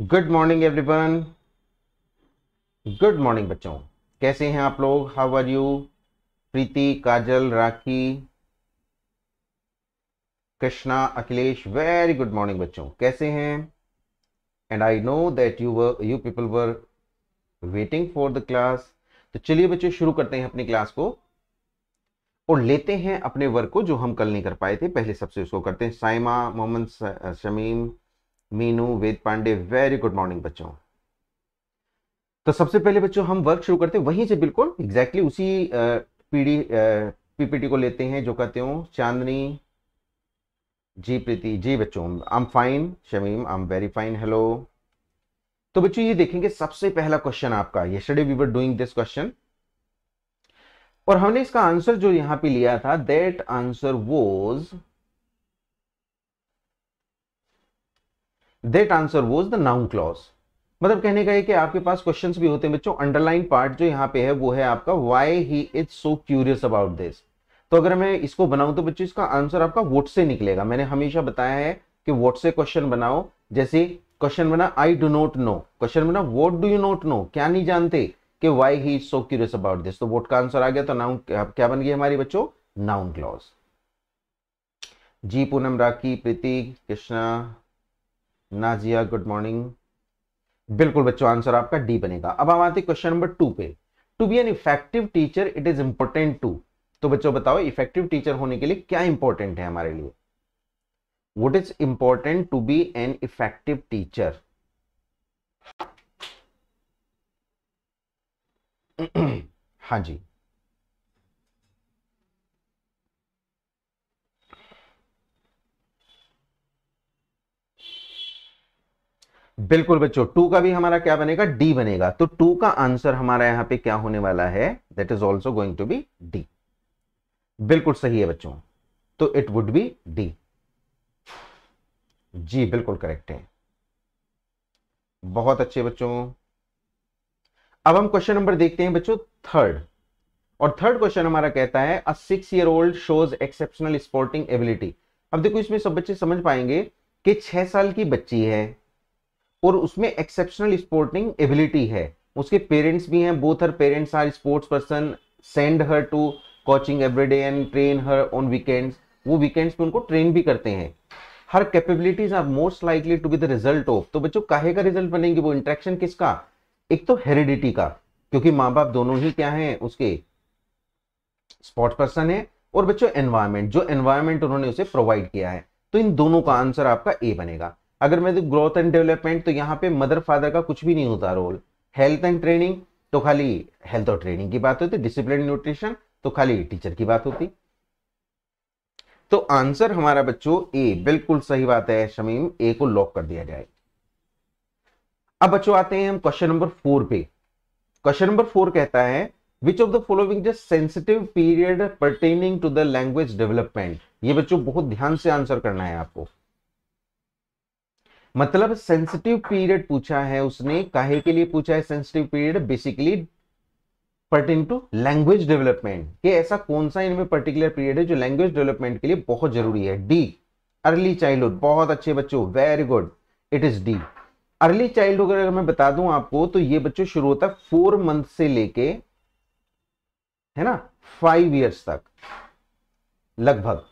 Good morning everyone good morning बच्चों कैसे हैं आप लोग how are you Preeti Kajal Rakhi Krishna Akhilesh very good morning बच्चों कैसे हैं and I know that you were you people were waiting for the class तो चलिए बच्चों शुरू करते हैं अपनी क्लास को और लेते हैं अपने वर्क को जो हम कल नहीं कर पाए थे पहले सबसे उसको करते हैं Saima Mohammad Shamim Meenu Ved Pandey very good morning बच्चों तो सबसे पहले बच्चों हम वर्क शुरू करते हैं वहीं से बिल्कुल एग्जैक्टली exactly उसी पीडी पीपीटी को लेते हैं जो कहते हो चांदनी जी प्रीति जी बच्चों I am fine Shamim I am very fine hello तो बच्चों ये देखेंगे सबसे पहला क्वेश्चन आपका yesterday we were doing this question और हमने इसका आंसर जो यहाँ पे लिया था that answer was that answer was the noun clause मतलब कहने का ये कि आपके पास क्वेश्चंस भी होते हैं बच्चों अंडरलाइन पार्ट जो यहाँ पे है वो है आपका why he is so curious about this तो अगर मैं इसको बनाऊं तो बच्चों इसका आंसर आपका वोट से निकलेगा मैंने हमेशा बताया है कि वोट से क्वेश्चन बनाओ जैसे क्वेश्चन बना I do not know question बना what do you not know क्या नहीं जानते कि why he is so curious about this तो वोट का आंसर आ गया तो नाउन क्या बन गया हमारी बच्चों नाउन क्लॉज जी पूनम राखी प्रीति कृष्णा नाजिया गुड मॉर्निंग बिल्कुल बच्चों आंसर आपका डी बनेगा अब हम आते क्वेश्चन नंबर टू पे to be an effective teacher it is important to तो बच्चों बताओ इफेक्टिव टीचर होने के लिए क्या इंपॉर्टेंट है हमारे लिए what is important to be an effective teacher हाँ जी बिल्कुल बच्चों टू का भी हमारा क्या बनेगा डी बनेगा तो टू का आंसर हमारा यहाँ पे क्या होने वाला है that is also going to be D बिल्कुल सही है बच्चों तो इट वुड बी डी जी बिल्कुल करेक्ट है बहुत अच्छे बच्चों अब हम क्वेश्चन नंबर देखते हैं बच्चों थर्ड और थर्ड क्वेश्चन हमारा कहता है a six year old shows exceptional sporting ability अब देखो इसमें सब बच्चे समझ पाएंगे कि छह साल की बच्ची है और उसमें एक्सेप्शनल स्पोर्टिंग एबिलिटी है उसके पेरेंट्स भी हैं both her parents are sports person send her to coaching everyday and train her on weekends वो वीकेंड्स पे उनको ट्रेन भी करते हैं her capabilities are most likely to be the result of तो बच्चों काहे का रिजल्ट बनेंगे वो इंट्रैक्शन किसका एक तो हेरिडिटी का क्योंकि माँ बाप दोनों ही क्या हैं उसके स्पोर्ट्स पर्सन है और बच्चों एनवायरमेंट जो एनवायरमेंट उन्होंने उसे प्रोवाइड किया है तो इन दोनों का आंसर आपका ए बनेगा अगर मैं ग्रोथ एंड डेवलपमेंट तो यहाँ पे मदर फादर का कुछ भी नहीं होता रोल हेल्थ एंड ट्रेनिंग तो खाली हेल्थ और ट्रेनिंग की बात होती डिसिप्लिन न्यूट्रिशन तो खाली टीचर की बात होती तो आंसर हमारा बच्चों ए बिल्कुल सही बात है शमीम ए को लॉक कर दिया जाए अब बच्चों आते हैं हम क्वेश्चन नंबर फोर पे क्वेश्चन नंबर फोर कहता है which of the following just sensitive period pertaining to the language development ये बच्चों बहुत ध्यान से आंसर करना है आपको मतलब सेंसिटिव पीरियड पूछा है उसने काहे के लिए पूछा है sensitive period basically pertaining to language development कि ऐसा कौन सा इनमें पर्टिकुलर पीरियड है जो लैंग्वेज डेवलपमेंट के लिए बहुत जरूरी है डी अर्ली चाइल्डहुड बहुत अच्छे बच्चों very good it is D early childhood अगर मैं बता दूं आपको तो ये बच्चों शुरू होता है फोर मंथ से लेके है ना फाइव ईयर्स तक लगभग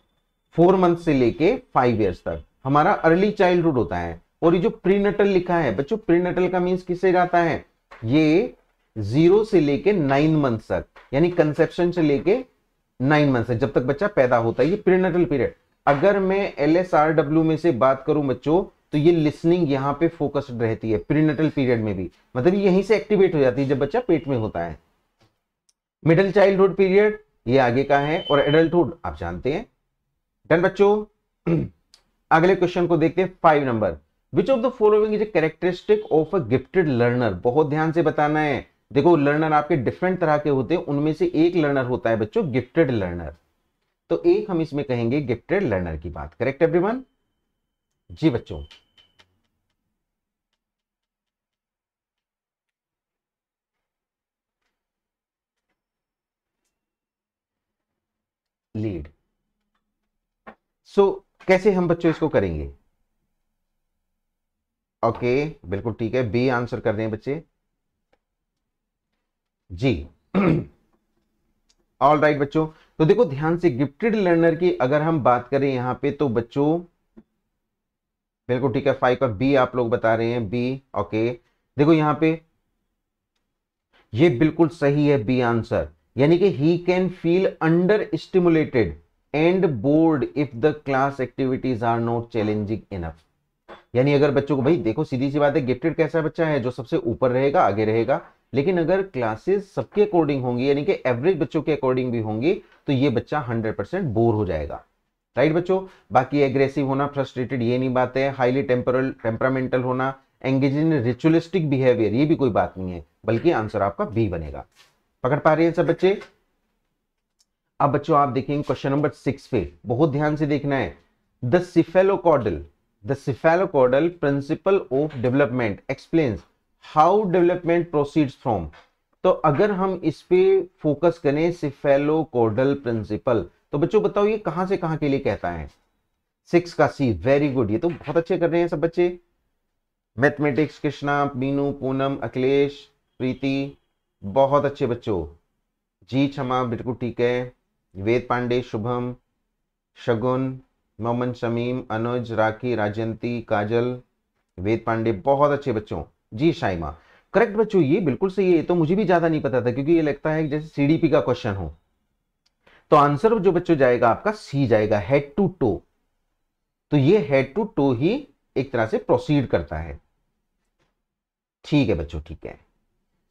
फोर मंथ से लेके फाइव ईयर्स तक हमारा अर्ली चाइल्डहुड होता है और ये जो प्रीनेटल लिखा है बच्चों प्रीनेटल का मीन्स किसे जाता है ये जीरो से लेके नाइन मंथ तक यानी कंसेप्शन से लेके नाइन मंथ तक जब तक बच्चा पैदा होता है ये प्रीनेटल पीरियड अगर मैं एल एस आर डब्ल्यू में से बात करूं बच्चों तो ये लिसनिंग यहाँ पे फोकस्ड रहती है प्रीनेटल पीरियड में भी मतलब यहीं से एक्टिवेट हो जाती है जब बच्चा पेट में होता है मिडिल चाइल्डहुड पीरियड ये आगे का है और एडल्टहुड आप जानते हैं डन बच्चों अगले क्वेश्चन को देखते हैं five number which of the following is a characteristic of a gifted learner बहुत ध्यान से बताना है देखो लर्नर आपके डिफरेंट तरह के होते हैं उनमें से एक लर्नर होता है बच्चों गिफ्टेड लर्नर तो एक हम इसमें कहेंगे गिफ्टेड लर्नर की बात करेक्ट एवरीवन जी बच्चों लीड सो so, कैसे हम बच्चों इसको करेंगे ओके बिल्कुल ठीक है बी आंसर कर रहे हैं बच्चे जी ऑल राइट बच्चों तो देखो ध्यान से गिफ्टेड लर्नर की अगर हम बात करें यहां पे तो बच्चों बिल्कुल ठीक है फाइव का बी आप लोग बता रहे हैं बी ओके देखो यहां पे ये बिल्कुल सही है बी आंसर यानी कि he can feel understimulated and bored if the class activities are not challenging enough यानी अगर बच्चों को भाई देखो सीधी सी बात है गिफ्टेड कैसा बच्चा है जो सबसे ऊपर रहेगा आगे रहेगा लेकिन अगर क्लासेस सबके अकॉर्डिंग होंगी यानी कि एवरेज बच्चों के अकॉर्डिंग भी होंगी तो ये बच्चा हंड्रेड परसेंट बोर हो जाएगा राइट बच्चों बाकी एग्रेसिव होना फ्रस्ट्रेटेड ये नहीं बात है हाईली टेम्परल टेम्परामेंटल होना एंगेज इन रिचुअलिस्टिक बिहेवियर ये भी कोई बात नहीं है बल्कि आंसर आपका बी बनेगा पकड़ पा रहे हैं सब बच्चे अब बच्चों आप देखेंगे क्वेश्चन नंबर सिक्स पे बहुत ध्यान से देखना है the cephalocaudal the cephalocaudal principle of development explain how development proceed from तो अगर हम इस पे फोकस करें सिफेलोकोडल प्रिंसिपल तो बच्चों बताओ ये कहां से कहां के लिए कहता है सिक्स का सी वेरी गुड ये तो बहुत अच्छे कर रहे हैं सब बच्चे मैथमेटिक्स कृष्णा मीनू पूनम अखिलेश प्रीति बहुत अच्छे बच्चों जी क्षमा बिल्कुल ठीक है वेद पांडे शुभम शगुन मोहम्मद शमीम अनुज राखी राजंती काजल वेद पांडे बहुत अच्छे बच्चों जी शाइमा करेक्ट बच्चों ये बिल्कुल सही है तो मुझे भी ज़्यादा नहीं पता था क्योंकि ये लगता है जैसे सीडीपी का क्वेश्चन हो तो आंसर जो बच्चों जाएगा आपका सी जाएगा हेड टू टो तो ये हेड टू टो ही एक तरह से प्रोसीड करता है ठीक है बच्चों ठीक है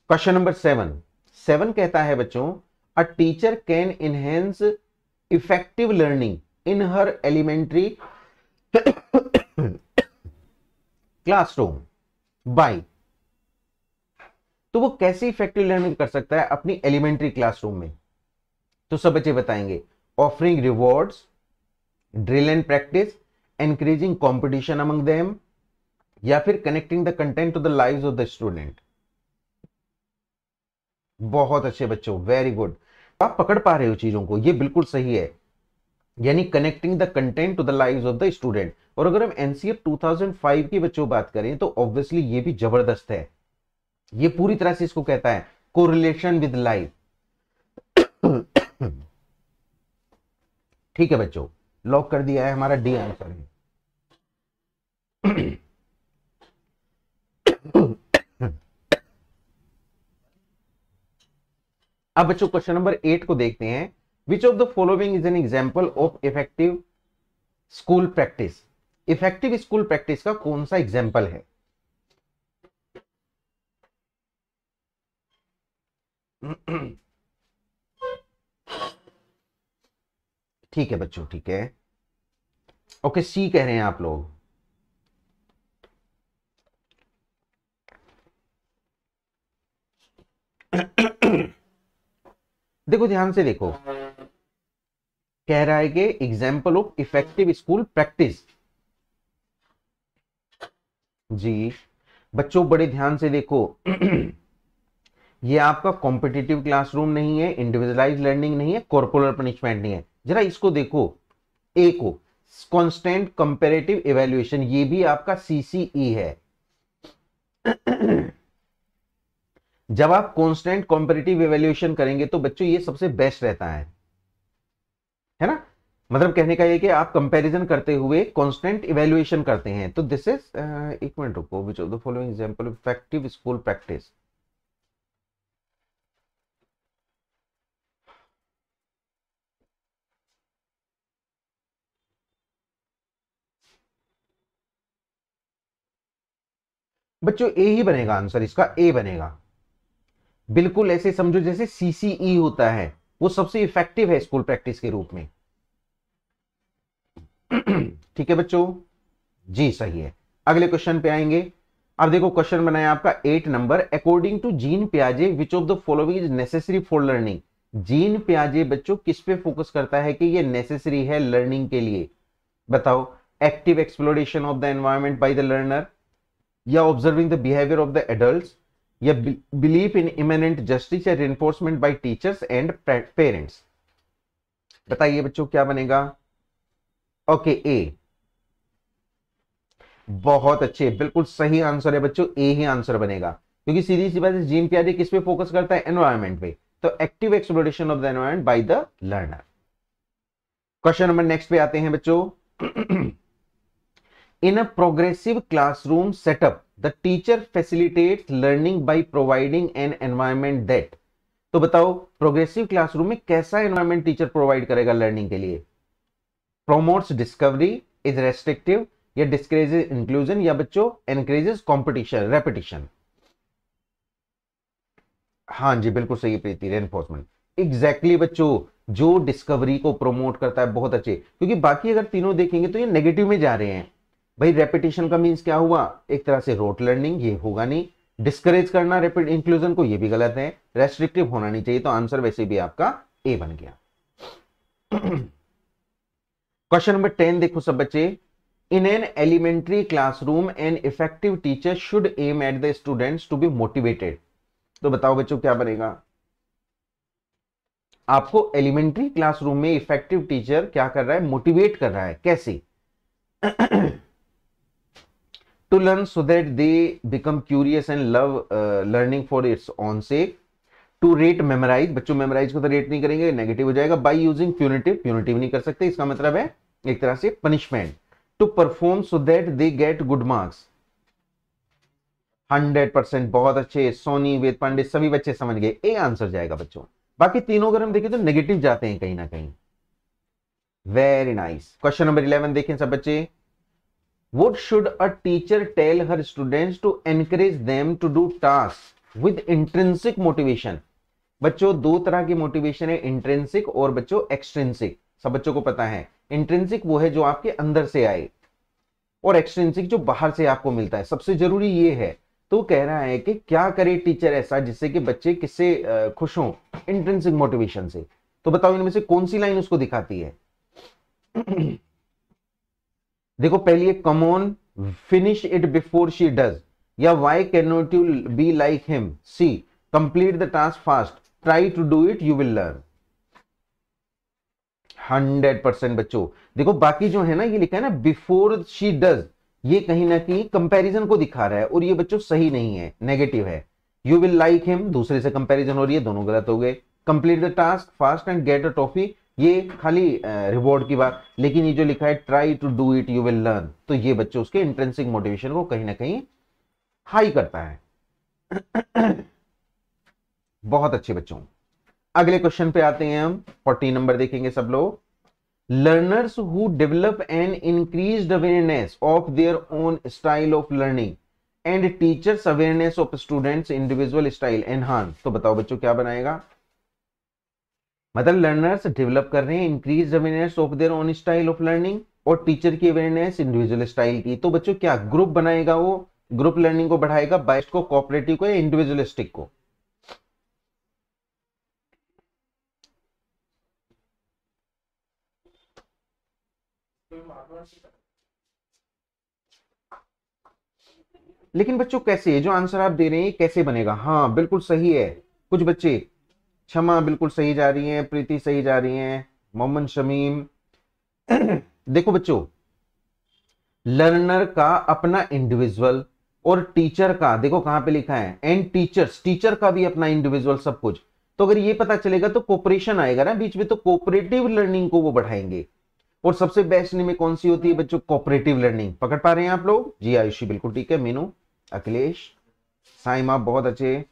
क्वेश्चन नंबर सेवन सेवन कहता है बच्चों a teacher can enhance effective learning in her elementary classroom by तो वो कैसे इफेक्टिव लर्निंग कर सकता है अपनी एलिमेंट्री क्लासरूम में तो सब बच्चे बताएंगे offering rewards drill and practice encouraging competition among them या फिर connecting the content to the live of the student बहुत अच्छे बच्चों वेरी गुड आप पकड़ पा रहे हो चीजों को ये बिल्कुल सही है यानी connecting the content to the live of the student और अगर हम एनसीएफ 2005 की बच्चों बात करें तो ऑब्वियसली ये भी जबरदस्त है ये पूरी तरह से इसको कहता है कोरिलेशन विद लाइफ ठीक है बच्चों लॉक कर दिया है हमारा डी आंसर है अब बच्चों क्वेश्चन नंबर एट को देखते हैं Which of the following is an example of effective school practice? Effective school practice का कौन सा एग्जाम्पल है ठीक है बच्चों ठीक है ओके सी कह रहे हैं आप लोग देखो ध्यान से देखो कह रहा है कि example of effective school practice जी बच्चों बड़े ध्यान से देखो ये आपका कॉम्पिटेटिव क्लासरूम नहीं है इंडिविजुअलाइज लर्निंग नहीं है कॉर्पोलर पनिशमेंट नहीं है जरा इसको देखो ए को कॉन्स्टेंट कंपेरेटिव इवेल्युएशन ये भी आपका सीसीई e है जब आप कॉन्स्टेंट कॉम्पेरेटिव इवेल्युएशन करेंगे तो बच्चों ये सबसे बेस्ट रहता है है ना मतलब कहने का ये कि आप कंपैरिजन करते हुए कांस्टेंट इवेल्युएशन करते हैं तो दिस इज uh, एक मिनट रुको which of the following example effective school practice बच्चों ए ही बनेगा आंसर इसका ए बनेगा बिल्कुल ऐसे समझो जैसे सीसीई e होता है वो सबसे इफेक्टिव है स्कूल प्रैक्टिस के रूप में ठीक है बच्चों जी सही है अगले क्वेश्चन पे आएंगे अब देखो क्वेश्चन बनाया आपका eight number according to gene प्याजे which of the following is necessary for learning gene प्याजे बच्चों किस पे फोकस करता है कि ये नेसेसरी है लर्निंग के लिए बताओ active exploration of the environment by the learner या observing the behaviour of the adult या belief इन इमेनेंट जस्टिस या reinforcement by teachers and parents बताइए बच्चों क्या बनेगा ओके okay, ए बहुत अच्छे बिल्कुल सही आंसर है बच्चों ए ही आंसर बनेगा क्योंकि सीधी सी बात है जीन प्यारी किस पे फोकस करता है एनवायरमेंट पे तो active exploration of the environment by the learner question number next पे आते हैं बच्चों in a progressive classroom setup the teacher facilitate learning by providing an environment that तो बताओ प्रोग्रेसिव क्लासरूम में कैसा एनवायरमेंट टीचर प्रोवाइड करेगा लर्निंग के लिए प्रोमोट्स डिस्कवरी इज रेस्ट्रिक्टिव या डिस्करेजेज इंक्लूजन या बच्चों एनकरेजेस कॉम्पिटिशन रेपिटिशन हाँ जी बिल्कुल सही प्रीति रेनफोर्समेंट एग्जैक्टली बच्चों जो डिस्कवरी को प्रोमोट करता है बहुत अच्छे क्योंकि बाकी अगर तीनों देखेंगे तो ये नेगेटिव में जा रहे हैं भाई रेपिटेशन का मीन्स क्या हुआ एक तरह से रोट लर्निंग ये होगा नहीं डिस्करेज करना रेपिड इंक्लूजन को ये भी गलत है रेस्ट्रिक्टिव होना नहीं चाहिए तो आंसर वैसे भी आपका ए बन गया क्वेश्चन नंबर टेन देखो सब बच्चे in an elementary classroom an effective teacher should aim at the students to be motivated तो बताओ बच्चों क्या बनेगा आपको एलिमेंट्री क्लासरूम में इफेक्टिव टीचर क्या कर रहा है मोटिवेट कर रहा है कैसे to learn so that they become curious and love uh, learning for its own sake to rote memorise बच्चों मेमोराइज को तो रेट नहीं करेंगे नेगेटिव हो जाएगा बाई यूजिंग प्यूनिटिव प्यूनिटिव नहीं कर सकते इसका मतलब है एक तरह से punishment to perform so that they get good marks hundred percent बहुत अच्छे सोनी वेद पांडे सभी बच्चे समझ गए ए आंसर जाएगा बच्चों बाकी तीनों अगर हम देखें तो नेगेटिव जाते हैं कहीं ना कहीं very nice question number eleven देखें सब बच्चे what should a teacher tell her students to encourage them to do tasks with intrinsic motivation बच्चों दो तरह की मोटिवेशन है इंट्रेंसिक और बच्चों एक्सट्रेंसिक सब बच्चों को पता है इंट्रेंसिक वो है जो आपके अंदर से आए और एक्सट्रेंसिक जो बाहर से आपको मिलता है सबसे जरूरी ये है तो कह रहा है कि क्या करे टीचर ऐसा जिससे कि बच्चे किससे खुश हों इंट्रेंसिक मोटिवेशन से तो बताओ इनमें से कौन सी लाइन उसको दिखाती है देखो पहली come on finish it before she does या why can not you be like him C complete the task fast try to do it you will learn hundred percent बच्चों देखो बाकी जो है ना ये लिखा है ना बिफोर शी डज ये कहीं ना कहीं कंपैरिजन को दिखा रहा है और ये बच्चों सही नहीं है नेगेटिव है यू विल लाइक हिम दूसरे से कंपैरिजन हो रही है दोनों गलत हो गए complete the task fast and get a trophy ये खाली रिवॉर्ड की बात लेकिन ये जो लिखा है try to do it you will learn तो ये बच्चे उसके इंटरेंसिंग मोटिवेशन को कहीं ना कहीं हाई करता है बहुत अच्छे बच्चों अगले क्वेश्चन पे आते हैं हम फोर्टीन नंबर देखेंगे सब लोग learners who develop an increase awareness of their own style of learning and teachers awareness of students individual style enhance तो बताओ बच्चों क्या बनाएगा मतलब लर्नर्स डेवलप कर रहे हैं increase awareness of their own style of learning और टीचर की अवेयरनेस इंडिविजुअल स्टाइल की तो बच्चों क्या ग्रुप बनाएगा वो ग्रुप लर्निंग को बढ़ाएगा बाइस को कॉपरेटिव को या इंडिविजुअलिस्टिक को लेकिन बच्चों कैसे जो आंसर आप दे रहे हैं कैसे बनेगा हाँ बिल्कुल सही है कुछ बच्चे क्षमा बिल्कुल सही जा रही है प्रीति सही जा रही है मोहम्मद शमीम देखो बच्चों लर्नर का अपना इंडिविजुअल और टीचर का देखो कहां पे लिखा है एंड टीचर्स टीचर का भी अपना इंडिविजुअल सब कुछ तो अगर ये पता चलेगा तो कोऑपरेशन आएगा ना बीच में तो कोऑपरेटिव लर्निंग को वो बढ़ाएंगे और सबसे बेस्ट में कौन सी होती है बच्चों कोऑपरेटिव लर्निंग पकड़ पा रहे हैं आप लोग जी आयुषी बिल्कुल ठीक है मीनू अखिलेश साइम आप बहुत अच्छे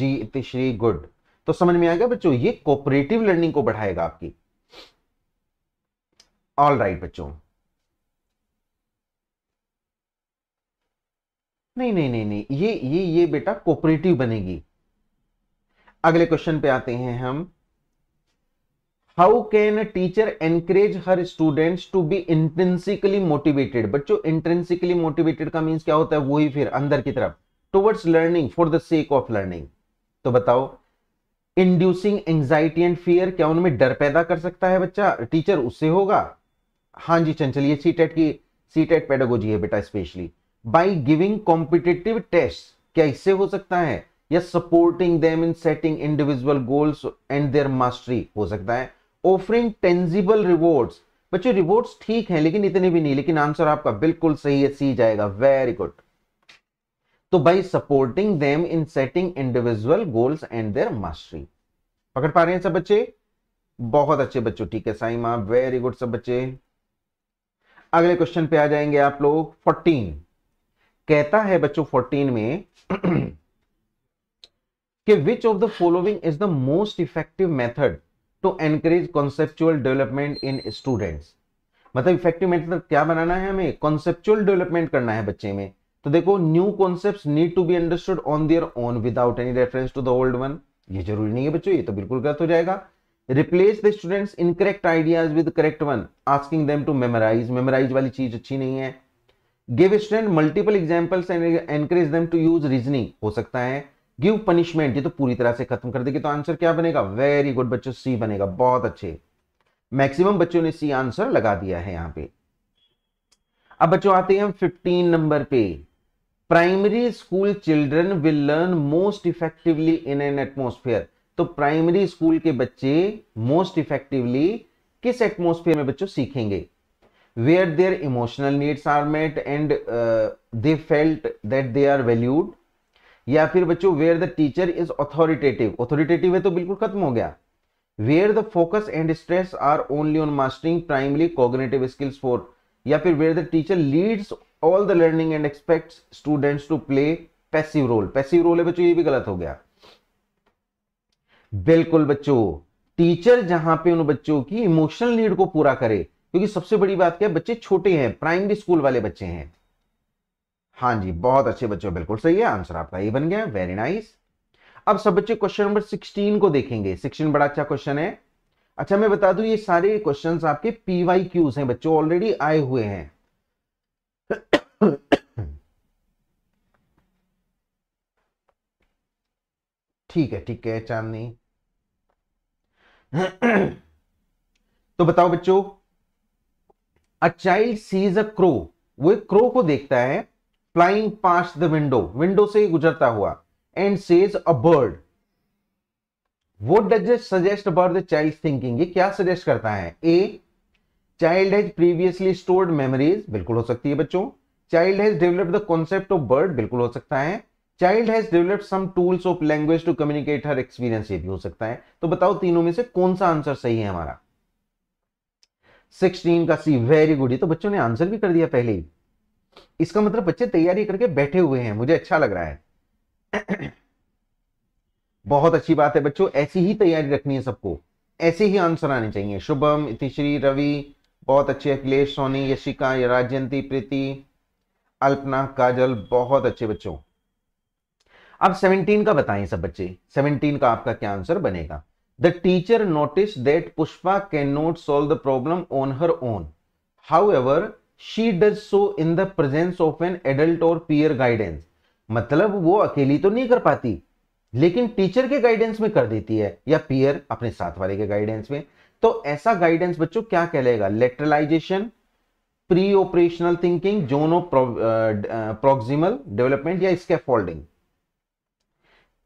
जी इतिश्री गुड तो समझ में आएगा बच्चों ये कोऑपरेटिव लर्निंग को बढ़ाएगा आपकी ऑल राइट right, बच्चों नहीं नहीं नहीं नहीं ये ये ये बेटा कोऑपरेटिव बनेगी अगले क्वेश्चन पे आते हैं हम how can teacher encourage her students to be intrinsically motivated बच्चों इंटेंसिकली मोटिवेटेड का मीन्स क्या होता है वही फिर अंदर की तरफ towards learning for the sake of learning तो बताओ इंड्यूसिंग एंजाइटी एंड फियर क्या उनमें डर पैदा कर सकता है बच्चा टीचर उससे होगा हाँ जी चंचल ये सी टेट e की सी टेट पेडागोजी है बेटा specially by giving competitive test क्या इससे हो सकता है या supporting them in setting individual goals and their mastery हो सकता है ऑफरिंग टेंजिबल रिवॉर्ड्स बच्चों रिवॉर्ड्स ठीक है लेकिन इतने भी नहीं लेकिन आंसर आपका बिल्कुल सही है सी जाएगा वेरी गुड तो by supporting them in setting individual goals and their mastery पकड़ पा रहे हैं सब बच्चे बहुत अच्छे बच्चों ठीक है साई मां वेरी गुड सब बच्चे अगले क्वेश्चन पे आ जाएंगे आप लोग 14 कहता है बच्चों 14 में कि which of the following is the most effective method to encourage conceptual development in students मतलब इफेक्टिव मेथड क्या बनाना है हमें कॉन्सेप्चुअल डेवलपमेंट करना है बच्चे में तो देखो new concept need to be understood on their own without any reference to the old one ये जरूरी नहीं है बच्चों ये तो बिल्कुल गलत हो जाएगा replace the students incorrect ideas with correct one asking them to memorize memorize वाली चीज अच्छी नहीं है give student multiple examples and encourage them to use reasoning हो सकता है गिव पनिशमेंट ये तो पूरी तरह से खत्म कर देगी तो आंसर क्या बनेगा वेरी गुड बच्चों सी बनेगा बहुत अच्छे मैक्सिमम बच्चों ने सी आंसर लगा दिया है यहां पे अब बच्चों आते हैं हम 15 नंबर पे primary school children will learn most effectively in an atmosphere तो प्राइमरी स्कूल के बच्चे मोस्ट इफेक्टिवली किस एटमोस्फेयर में बच्चों सीखेंगे where their emotional needs are met and they felt that they are valued या फिर बच्चों where the teacher is authoritative authoritative है तो बिल्कुल खत्म हो गया where the focus and stress are only on mastering primary cognitive skills for या फिर where the teacher leads all the learning and expect students to play passive role passive role है बच्चों ये भी गलत हो गया बिल्कुल बच्चों टीचर जहां पे उन बच्चों की इमोशनल नीड को पूरा करे क्योंकि सबसे बड़ी बात क्या है बच्चे छोटे हैं प्राइमरी स्कूल वाले बच्चे हैं हाँ जी बहुत अच्छे बच्चों बिल्कुल सही है आंसर आपका ये बन गया वेरी नाइस nice. अब सब बच्चे क्वेश्चन नंबर 16 को देखेंगे 16 बड़ा अच्छा क्वेश्चन है अच्छा मैं बता दूं ये सारे क्वेश्चंस आपके पीवाई क्यूज हैं बच्चों ऑलरेडी आए हुए हैं ठीक है ठीक है चांदनी तो बताओ बच्चों a child sees a crow वो एक क्रो को देखता है flying past the window window से गुजरता हुआ and says a bird what does suggest about the child thinking क्या सजेस्ट करता है a child has previously stored memories बिल्कुल हो सकती है बच्चों child has developed the concept of bird बिल्कुल हो सकता है child has developed some tools of language to communicate her experience ये भी हो सकता है तो बताओ तीनों में से कौन सा आंसर सही है हमारा 16 का सी वेरी गुड ये तो बच्चों ने आंसर भी कर दिया पहले ही इसका मतलब बच्चे तैयारी करके बैठे हुए हैं मुझे अच्छा लग रहा है बहुत अच्छी बात है बच्चों ऐसी ही तैयारी रखनी है सबको ऐसे ही आंसर आने चाहिए शुभम इतिश्री रवि बहुत अच्छे अखिलेश सोनी यशिका राजयंती प्रीति अल्पना काजल बहुत अच्छे बच्चों अब 17 का बताएं सब बच्चे 17 का आपका क्या आंसर बनेगा the teacher notice that Pushpa can not solve the problem on her own however she does so in the presence of an adult और पियर गाइडेंस मतलब वो अकेली तो नहीं कर पाती लेकिन टीचर के गाइडेंस में कर देती है या पीयर अपने साथ वाले के गाइडेंस में तो ऐसा गाइडेंस बच्चों क्या कहलाएगा lateralization pre operational thinking zone of proximal development या फोल्डिंग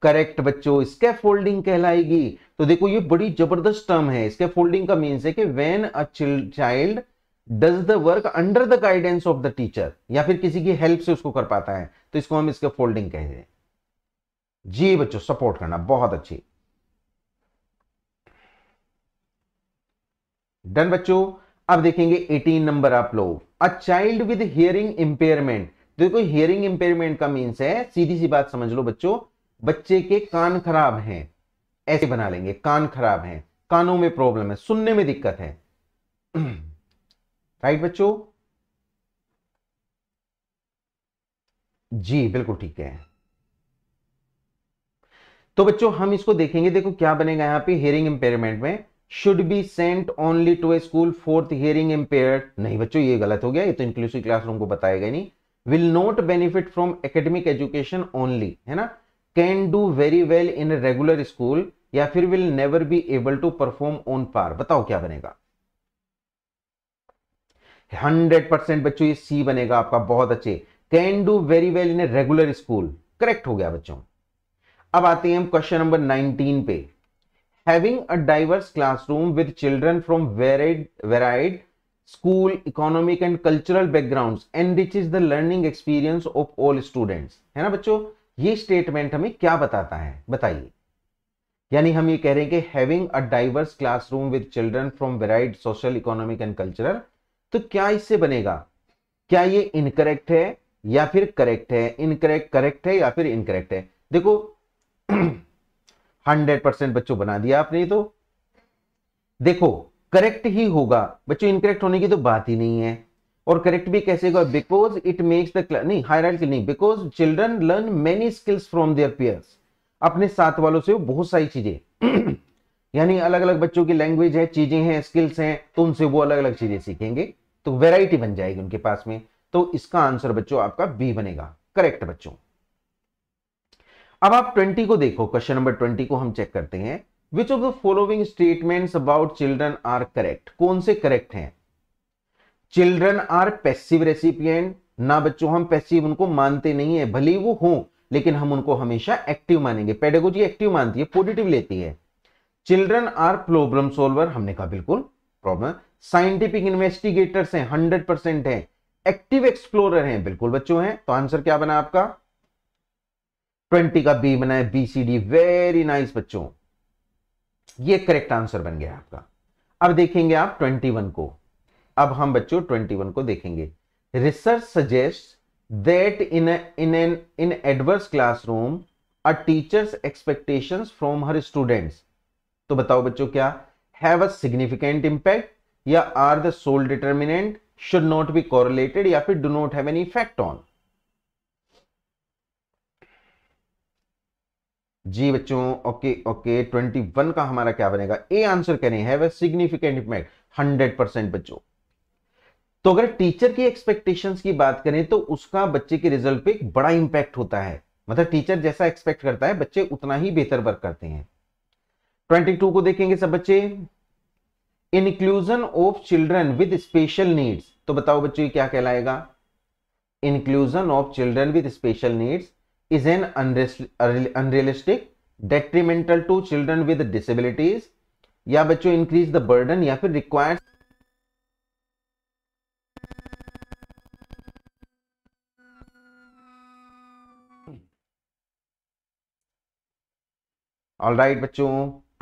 करेक्ट बच्चों फोल्डिंग कहलाएगी तो देखो ये बड़ी जबरदस्त टर्म है फोल्डिंग का मीन्स है कि when a child does the work under the guidance of the teacher या फिर किसी की हेल्प से उसको कर पाता है तो इसको हम इसके फोल्डिंग कहते हैं जी बच्चों सपोर्ट करना बहुत अच्छी डन बच्चों अब देखेंगे 18 नंबर आप लोग a child with hearing impairment देखो हियरिंग इंपेयरमेंट का मीन्स है सीधी सी बात समझ लो बच्चों बच्चे के कान खराब हैं ऐसे बना लेंगे कान खराब हैं कानों में प्रॉब्लम है सुनने में दिक्कत है राइट बच्चों जी बिल्कुल ठीक है तो बच्चों हम इसको देखेंगे देखो क्या बनेगा यहाँ पे हेयरिंग इंपेयरमेंट में should be sent only to a school for hearing impaired नहीं बच्चों ये गलत हो गया ये तो इंक्लूसिव क्लासरूम को बताएगा नहीं will not benefit from academic education only है ना can do very well in regular school या फिर will never be able to perform on par बताओ क्या बनेगा हंड्रेड परसेंट बच्चों ये सी बनेगा आपका बहुत अच्छे can do very well in a regular school correct हो गया बच्चों अब आते हैं हम क्वेश्चन नंबर 19 पे having a diverse classroom with children from varied varied school economic and cultural rich is the learning experience of all students है ना बच्चों ये स्टेटमेंट हमें क्या बताता है बताइए यानी हम ये कह रहे हैं कि having a diverse classroom with children from varied social economic and cultural तो क्या इससे बनेगा क्या ये इनकरेक्ट है या फिर करेक्ट है इनकरेक्ट करेक्ट है या फिर इनकरेक्ट है देखो हंड्रेड परसेंट बच्चों बना दिया आपने तो देखो करेक्ट ही होगा बच्चों इनकरेक्ट होने की तो बात ही नहीं है और करेक्ट भी कैसे होगा बिकॉज इट मेक्स द नहीं हायरार्की नहीं because children learn many skills from their peers अपने साथ वालों से बहुत सारी चीजें यानी अलग अलग बच्चों की लैंग्वेज है चीजें हैं स्किल्स हैं तो उनसे वो अलग अलग चीजें सीखेंगे तो वेराइटी बन जाएगी उनके पास में तो इसका आंसर बच्चों आपका बी बनेगा करेक्ट बच्चों अब आप 20 को देखो क्वेश्चन नंबर 20 को हम चेक करते हैं which of the following statements about children are correct कौन से करेक्ट हैं चिल्ड्रन आर पैसिव रेसिपियंट ना बच्चों हम पैसिव उनको मानते नहीं है भले वो हो लेकिन हम उनको हमेशा एक्टिव मानेंगे पेडेगोजी एक्टिव मानती है पॉजिटिव लेती है चिल्ड्रन आर प्रॉब्लम सोल्वर हमने कहा बिल्कुल प्रॉब्लम साइंटिफिक इन्वेस्टिगेटर्स हैं हंड्रेड परसेंट है एक्टिव एक्सप्लोरर हैं बिल्कुल बच्चों हैं तो आंसर क्या बना आपका ट्वेंटी का बी बनाए B C D very nice बच्चों ये करेक्ट आंसर बन गया आपका अब देखेंगे आप ट्वेंटी वन को अब हम बच्चों ट्वेंटी वन को देखेंगे research suggest that in in an in adverse classroom a teachers expectations from her students तो बताओ बच्चों क्या हैव अ सिग्निफिकेंट इम्पैक्ट या are the sole determinant should not be correlated या फिर do not have an effect on जी बच्चों okay okay twenty one का हमारा क्या बनेगा ए आंसर करें है वह सिग्निफिकेंट इम्पैक्ट हंड्रेड परसेंट बच्चों तो अगर टीचर की एक्सपेक्टेशंस की बात करें तो उसका बच्चे के रिजल्ट पे एक बड़ा इंपैक्ट होता है मतलब टीचर जैसा एक्सपेक्ट करता है बच्चे उतना ही बेहतर वर्क करते हैं ट्वेंटी टू को देखेंगे सब बच्चे inclusion of children with special needs तो बताओ बच्चों क्या कहलाएगा inclusion of children with special needs is an unrealistic detrimental to children with disabilities या बच्चों इंक्रीज द बर्डन या फिर रिक्वायर्ड ऑल राइट बच्चों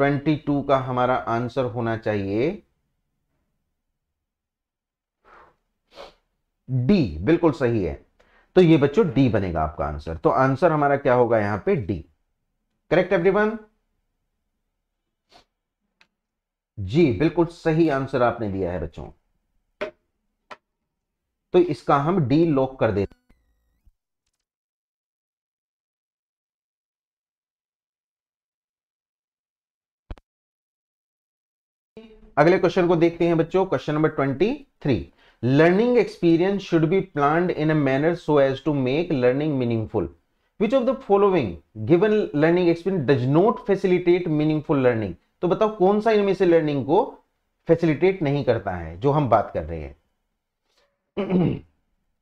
22 का हमारा आंसर होना चाहिए डी बिल्कुल सही है तो ये बच्चों डी बनेगा आपका आंसर तो आंसर हमारा क्या होगा यहां पे डी करेक्ट एवरीवन जी बिल्कुल सही आंसर आपने दिया है बच्चों तो इसका हम डी लॉक कर देते अगले क्वेश्चन को देखते हैं बच्चों question number twenty three learning experience should be plan in a manner so as to make learning meaningful which of the following given learning experience does not facilitate meaningful learning तो बताओ कौन सा इनमें से लर्निंग को facilitate नहीं करता है जो हम बात कर रहे हैं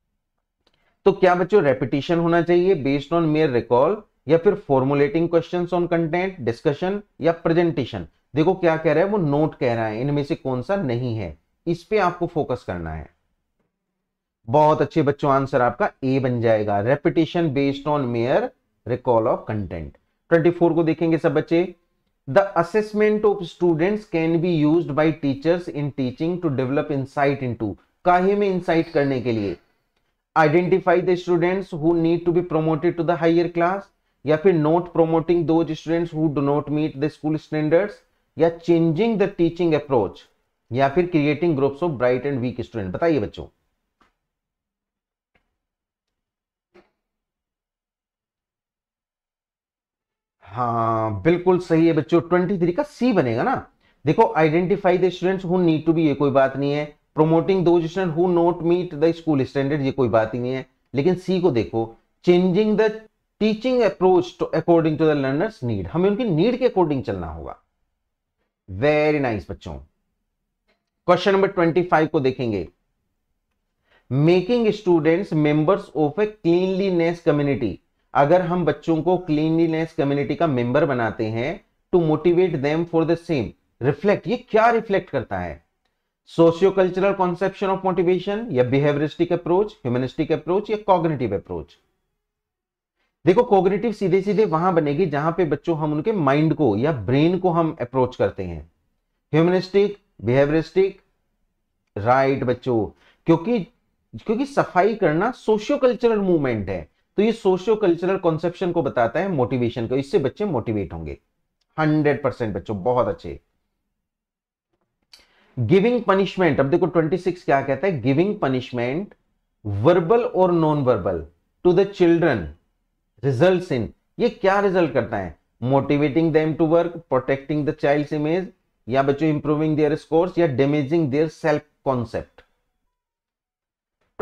तो क्या बच्चों रेपिटेशन होना चाहिए बेस्ड ऑन मेयर रिकॉल या फिर formulating question on content discussion या प्रेजेंटेशन देखो क्या कह रहा है वो नोट कह रहा है इनमें से कौन सा नहीं है इस पे आपको फोकस करना है बहुत अच्छे बच्चों आंसर आपका ए बन जाएगा repetition based on mere recall of content 24 को देखेंगे सब बच्चे the assessment of students can be use by teachers in teaching to develop insight in काहे में इंसाइट करने के लिए identify the students who need to be promoted to the higher class या फिर not promoting those students who do not meet the school standards या changing the teaching approach या फिर creating groups of bright and weak student बताइए बच्चों हाँ बिल्कुल सही है बच्चों ट्वेंटी थ्री का सी बनेगा ना देखो identify the students who need to be ये कोई बात नहीं है promoting those student who not meet the school standard ये कोई बात ही नहीं है लेकिन सी को देखो changing the teaching approach to according to the learners need हमें उनकी नीड के अकॉर्डिंग चलना होगा वेरी नाइस nice बच्चों क्वेश्चन नंबर ट्वेंटी फाइव को देखेंगे making students members of a cleanliness community अगर हम बच्चों को क्लीनलीनेस कम्युनिटी का मेंबर बनाते हैं to motivate them for the same reflect ये क्या रिफ्लेक्ट करता है socio cultural conception of motivation या बिहेवियरिस्टिक अप्रोच ह्यूमनिस्टिक अप्रोच या कॉग्नेटिव अप्रोच देखो कॉग्नेटिव सीधे सीधे वहां बनेगी जहां पे बच्चों हम उनके माइंड को या ब्रेन को हम अप्रोच करते हैं ह्यूमनिस्टिक बिहेवियरिस्टिक राइट बच्चों क्योंकि क्योंकि सफाई करना सोशियो कल्चरल मूवमेंट है तो ये सोशियो कल्चरल कॉन्सेप्शन को बताता है मोटिवेशन को इससे बच्चे मोटिवेट होंगे हंड्रेड परसेंट बच्चों बहुत अच्छे गिविंग पनिशमेंट अब देखो 26 क्या कहता है गिविंग पनिशमेंट वर्बल और non verbal to the children result in ये क्या रिजल्ट करता है motivating them to work protecting the child image या बच्चों इंप्रूविंग देयर स्कोर्स या डेमेजिंग देयर सेल्फ कॉन्सेप्ट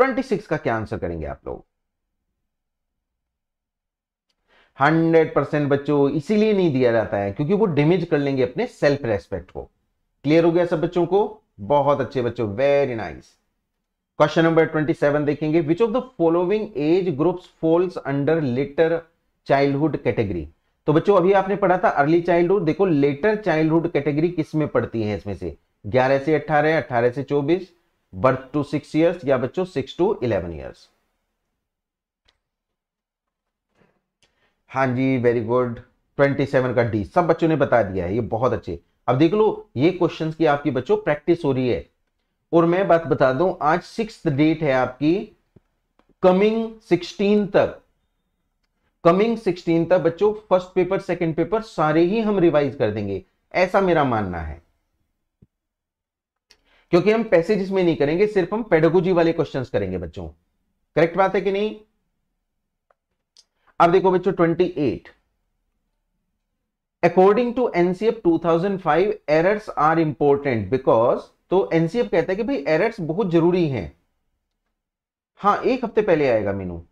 26 का क्या आंसर करेंगे आप लोग 100 परसेंट बच्चों इसीलिए नहीं दिया जाता है क्योंकि वो डेमेज कर लेंगे अपने सेल्फ रेस्पेक्ट को क्लियर हो गया सब बच्चों को बहुत अच्छे बच्चों वेरी नाइस क्वेश्चन नंबर 27 देखेंगे which of the following age groups falls under later childhood category तो बच्चों अभी आपने पढ़ा था अर्ली चाइल्डहुड देखो लेटर चाइल्डहुड कैटेगरी किस में पड़ती है इसमें से 11 से 18, 18 से 24, बर्थ टू सिक्स ईयर्स या बच्चों सिक्स टू इलेवन ईयर्स हाँ जी वेरी गुड 27 का डी सब बच्चों ने बता दिया है ये बहुत अच्छे अब देख लो ये क्वेश्चंस की आपकी बच्चों प्रैक्टिस हो रही है और मैं बात बता दूं आज सिक्स डेट है आपकी कमिंग सिक्सटीन तक कमिंग सिक्सटीन तक बच्चों फर्स्ट पेपर सेकेंड पेपर सारे ही हम रिवाइज कर देंगे ऐसा मेरा मानना है क्योंकि हम पैसेज जिसमें नहीं करेंगे सिर्फ हम पेडोगोजी वाले क्वेश्चन करेंगे बच्चों करेक्ट बात है कि नहीं अब देखो बच्चों twenty eight according to NCF 2005 errors are important because तो एनसीएफ कहता है कि भाई एरर्स बहुत जरूरी हैं हाँ एक हफ्ते पहले आएगा मीनू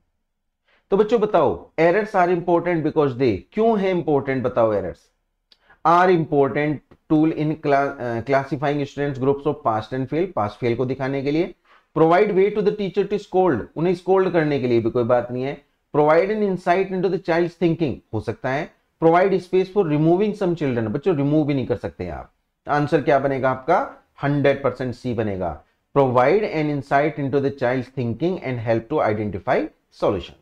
तो बच्चों बताओ errors are important because they क्यों है इंपॉर्टेंट बताओ errors are important tool in classifying students groups of passed and fail passed fail को दिखाने के लिए provide way to the teacher to scold उन्हें स्कोल्ड करने के लिए भी कोई बात नहीं है provide an insight into the child thinking हो सकता है provide space for removing some children बच्चों रिमूव भी नहीं कर सकते आप आंसर क्या बनेगा आपका हंड्रेड परसेंट सी बनेगा provide an insight into the child thinking and help to identify solution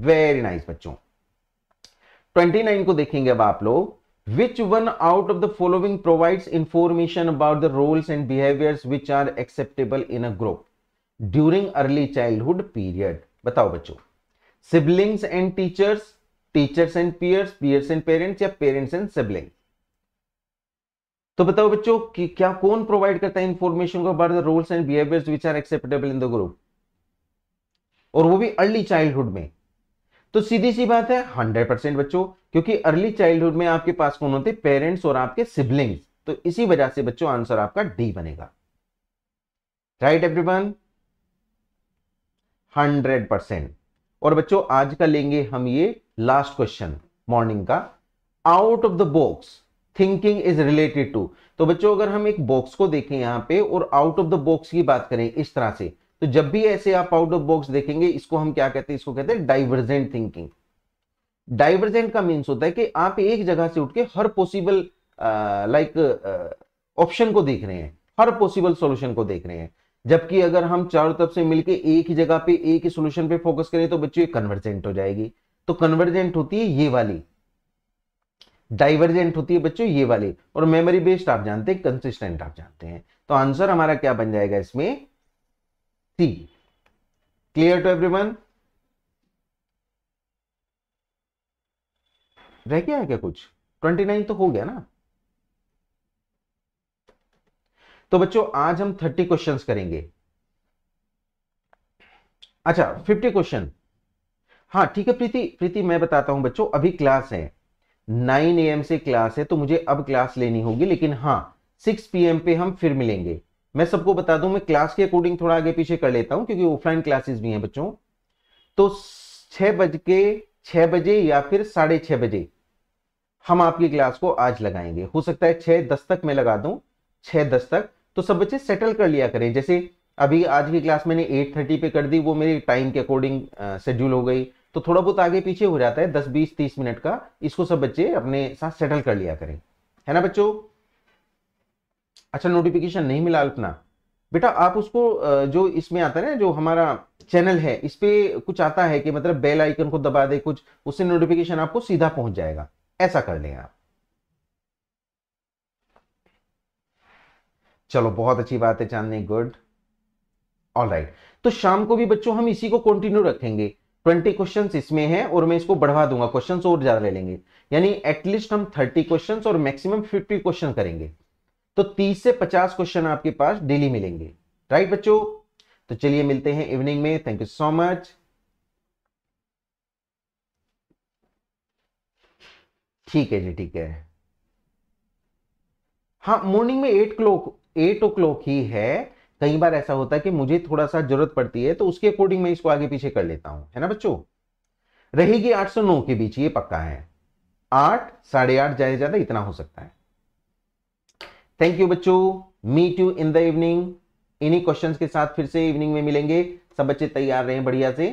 very nice बच्चों 29 को देखेंगे अब आप लोग which one out of the following provides information about the roles and behaviours which are acceptable in a group during early childhood period बताओ बच्चों siblings and teachers teachers and peers peers and parents या parents and sibling तो बताओ बच्चों कि क्या कौन provide करता है इंफॉर्मेशन को about the roles and behaviours which are acceptable in the group और वो भी अर्ली चाइल्डहुड में तो सीधी सी बात है हंड्रेड परसेंट बच्चों क्योंकि अर्ली चाइल्डहुड में आपके पास कौन होते पेरेंट्स और आपके सिबलिंग्स तो इसी वजह से बच्चों आंसर आपका डी बनेगा राइट एवरीवन हंड्रेड परसेंट और बच्चों आज का लेंगे हम ये लास्ट क्वेश्चन मॉर्निंग का out of the box thinking is related to तो बच्चों अगर हम एक बॉक्स को देखें यहां पे और आउट ऑफ द बॉक्स की बात करें इस तरह से तो जब भी ऐसे आप आउट ऑफ बॉक्स देखेंगे इसको हम क्या कहते हैं इसको कहते हैं डाइवर्जेंट थिंकिंग डाइवर्जेंट का मीन्स होता है कि आप एक जगह से उठ के हर पॉसिबल लाइक ऑप्शन को देख रहे हैं हर पॉसिबल सॉल्यूशन को देख रहे हैं जबकि अगर हम चारों तरफ से मिलके एक ही जगह पे एक ही सॉल्यूशन पे फोकस करें तो बच्चों कन्वर्जेंट हो जाएगी तो कन्वर्जेंट होती है ये वाली डाइवर्जेंट होती है बच्चों ये वाली और मेमोरी बेस्ड आप जानते हैं कंसिस्टेंट आप जानते हैं तो आंसर हमारा क्या बन जाएगा इसमें क्लियर टू एवरी वन रह गया है क्या कुछ 29 तो हो गया ना तो बच्चों आज हम 30 क्वेश्चंस करेंगे अच्छा 50 क्वेश्चन हाँ ठीक है प्रीति प्रीति मैं बताता हूं बच्चों अभी क्लास है 9 एम से क्लास है तो मुझे अब क्लास लेनी होगी लेकिन हाँ 6 पीएम पे हम फिर मिलेंगे मैं सबको बता दूं मैं क्लास के अकॉर्डिंग थोड़ा आगे पीछे कर लेता हूं क्योंकि ऑफलाइन क्लासेस भी हैं बच्चों तो छह बज के छह बजे या फिर साढ़े छह बजे हम आपकी क्लास को आज लगाएंगे हो सकता है छह दस तक मैं लगा दूं छह दस तक तो सब बच्चे सेटल कर लिया करें जैसे अभी आज की क्लास मैंने एट थर्टी पे कर दी वो मेरी टाइम के अकॉर्डिंग शेड्यूल हो गई तो थोड़ा बहुत आगे पीछे हो जाता है दस बीस तीस मिनट का इसको सब बच्चे अपने साथ सेटल कर लिया करें है ना बच्चों अच्छा नोटिफिकेशन नहीं मिला अल्पना बेटा आप उसको जो इसमें आता है ना जो हमारा चैनल है इस पर कुछ आता है कि मतलब बेल आइकन को दबा दे कुछ उससे नोटिफिकेशन आपको सीधा पहुंच जाएगा ऐसा कर लें आप चलो बहुत अच्छी बात है चांदनी गुड ऑल राइट तो शाम को भी बच्चों हम इसी को कंटिन्यू रखेंगे ट्वेंटी क्वेश्चन इसमें हैं और मैं इसको बढ़वा दूंगा क्वेश्चन और ज्यादा ले लेंगे यानी एटलीस्ट हम थर्टी क्वेश्चन और मैक्सिमम फिफ्टी क्वेश्चन करेंगे तो 30 से 50 क्वेश्चन आपके पास डेली मिलेंगे राइट बच्चों तो चलिए मिलते हैं इवनिंग में थैंक यू सो मच ठीक है जी ठीक है हाँ मॉर्निंग में eight clock eight o'clock ही है कई बार ऐसा होता है कि मुझे थोड़ा सा जरूरत पड़ती है तो उसके अकॉर्डिंग मैं इसको आगे पीछे कर लेता हूं है ना बच्चों रहेगी आठ सौ नौ के बीच ये पक्का है आठ साढ़े आठ ज्यादा ज्यादा इतना हो सकता है थैंक यू बच्चों meet you in the evening इन्हीं क्वेश्चंस के साथ फिर से इवनिंग में मिलेंगे सब बच्चे तैयार रहें बढ़िया से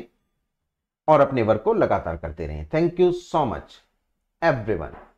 और अपने वर्क को लगातार करते रहें thank you so much everyone